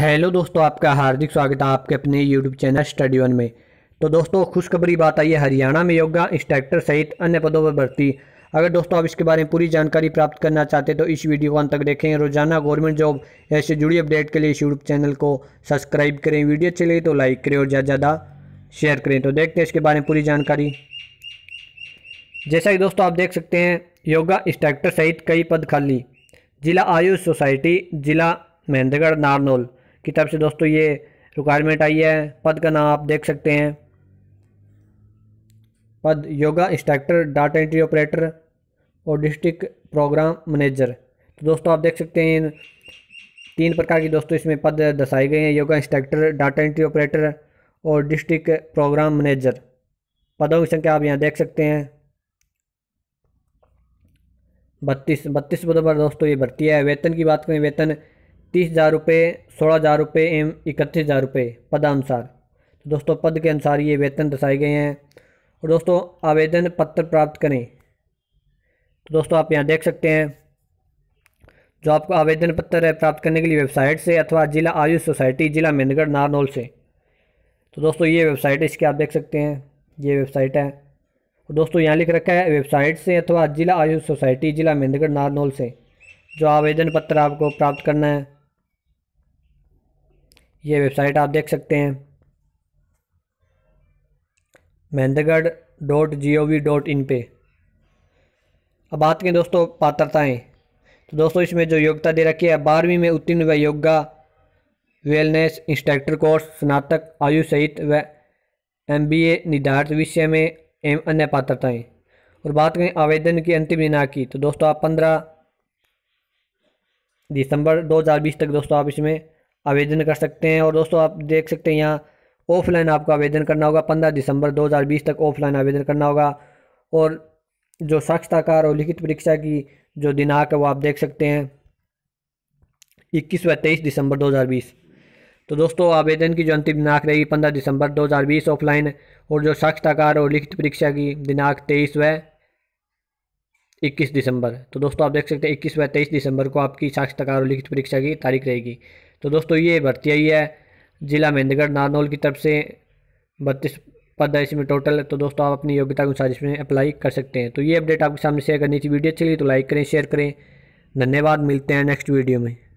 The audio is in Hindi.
हेलो दोस्तों आपका हार्दिक स्वागत है आपके अपने यूट्यूब चैनल स्टडी वन में तो दोस्तों खुशखबरी बात आई है हरियाणा में योगा इंस्ट्रक्टर सहित अन्य पदों पर भर्ती अगर दोस्तों आप इसके बारे में पूरी जानकारी प्राप्त करना चाहते हैं तो इस वीडियो को अंत तक देखें रोजाना गवर्नमेंट जॉब ऐसे जुड़ी अपडेट के लिए इस यूट्यूब चैनल को सब्सक्राइब करें वीडियो अच्छी लगी तो लाइक करें और ज़्यादा ज़्यादा शेयर करें तो देखते हैं इसके बारे में पूरी जानकारी जैसा कि दोस्तों आप देख सकते हैं योगा इंस्ट्रक्टर सहित कई पद खाली जिला आयुष सोसाइटी जिला महेंद्रगढ़ नारनौल की तरफ से दोस्तों ये रिक्वायरमेंट आई है पद का नाम आप देख सकते हैं पद yoga instructor data entry operator और डिस्ट्रिक्ट प्रोग्राम मैनेजर तो दोस्तों आप देख सकते हैं तीन प्रकार की दोस्तों इसमें पद दर्शाए गए हैं yoga instructor data entry operator और डिस्ट्रिक्ट प्रोग्राम मैनेजर पदों की संख्या आप यहाँ देख सकते हैं बत्तीस बत्तीस पदों पर दोस्तों ये भर्ती है वेतन की बात करें वेतन तीस हज़ार रुपये सोलह हज़ार रुपये एवं इकतीस हज़ार रुपये पदानुसार तो दोस्तों पद के अनुसार ये वेतन दर्शाए गए हैं और दोस्तों आवेदन पत्र प्राप्त करें तो दोस्तों आप यहाँ देख सकते हैं जो आपको आवेदन पत्र है प्राप्त करने के लिए वेबसाइट से अथवा जिला आयुष सोसाइटी जिला महेंद्रगढ़ नारनौल से तो दोस्तों ये वेबसाइट इसके आप देख सकते हैं ये वेबसाइट है और दोस्तों यहाँ लिख रखा है वेबसाइट से अथवा जिला आयुष सोसाइटी जिला महेंद्रगढ़ नारनौल से जो आवेदन पत्र आपको प्राप्त करना है ये वेबसाइट आप देख सकते हैं Mahendragarh dot G O V dot in पे अब बात करें दोस्तों पात्रताएँ तो दोस्तों इसमें जो योग्यता दे रखी है बारहवीं में उत्तीर्ण व योग्य वेलनेस इंस्ट्रक्टर कोर्स स्नातक आयु सहित व एम बी ए निर्धारित विषय में एवं अन्य पात्रताएँ और बात करें आवेदन की अंतिम दिना की तो दोस्तों आप पंद्रह दिसंबर बीस तक दोस्तों आप इसमें आवेदन कर सकते हैं और दोस्तों आप देख सकते हैं यहाँ ऑफलाइन आपको आवेदन करना होगा पंद्रह दिसंबर बीस तक ऑफलाइन आवेदन करना होगा और जो साक्षताकार और लिखित परीक्षा की जो दिनांक है वो आप देख सकते हैं इक्कीस व तेईस दिसंबर 2020 तो दोस्तों आवेदन की जो अंतिम दिनांक रहेगी पंद्रह दिसंबर 2020 ऑफलाइन और जो साक्षताकार और लिखित परीक्षा की दिनांक तेईस व इक्कीस दिसंबर तो दोस्तों आप देख सकते हैं इक्कीस व तेईस दिसंबर को आपकी साक्षताकार और लिखित परीक्षा की तारीख रहेगी तो दोस्तों ये भर्ती आई है ज़िला महेंद्रगढ़ नारनौल की तरफ से बत्तीस पद है इसमें टोटल तो दोस्तों आप अपनी योग्यता के अनुसार इसमें अप्लाई कर सकते हैं तो ये अपडेट आपके सामने शेयर करनी थी वीडियो अच्छी लगी तो लाइक करें शेयर करें धन्यवाद मिलते हैं नेक्स्ट वीडियो में